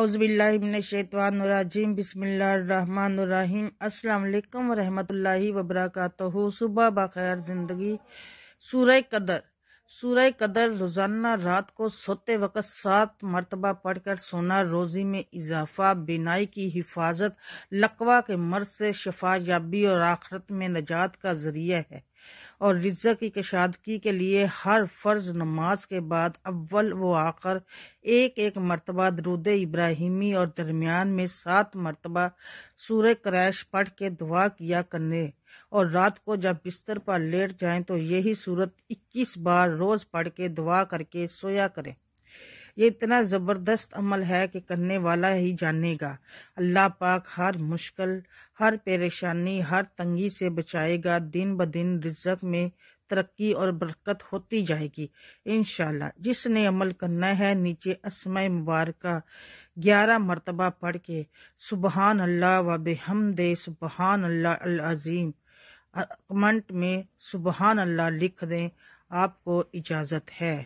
अउज़बिल्लाशैतवानरजीम बिसमीम अल्लाम वरहमल वबरक सुबह बखैर ज़िंदगी सूर कदर सूर्य कदर रोजाना रात को सोते वक्त सात मरतबा पढ़कर सोना रोजी में इजाफा बिनाई की हिफाजत लकवा के मर्ज से शफा याबी और आखरत में नजात का जरिया है और रिजा की कशादगी के लिए हर फ़र्ज नमाज के बाद अव्वल व आखिर एक एक मरतबा दरुद इब्राहिमी और दरमियान में सात मरतबा सूर्य क्रैश पढ़ के दुआ किया करने और रात को जब बिस्तर पर लेट जाएं तो यही सूरत 21 बार रोज़ पढ़ के दुआ करके सोया करें ये इतना ज़बरदस्त अमल है कि करने वाला ही जानेगा अल्लाह पाक हर मुश्किल हर परेशानी हर तंगी से बचाएगा दिन ब दिन रिजक में तरक्की और बरकत होती जाएगी इन जिसने अमल करना है नीचे असम मुबारक ग्यारह मरतबा पढ़ के सुबहान अल्लाह वब हमदे सुबहान अल्लाह अजीम कमेंट में सुबहान अल्लाह लिख दें आपको इजाज़त है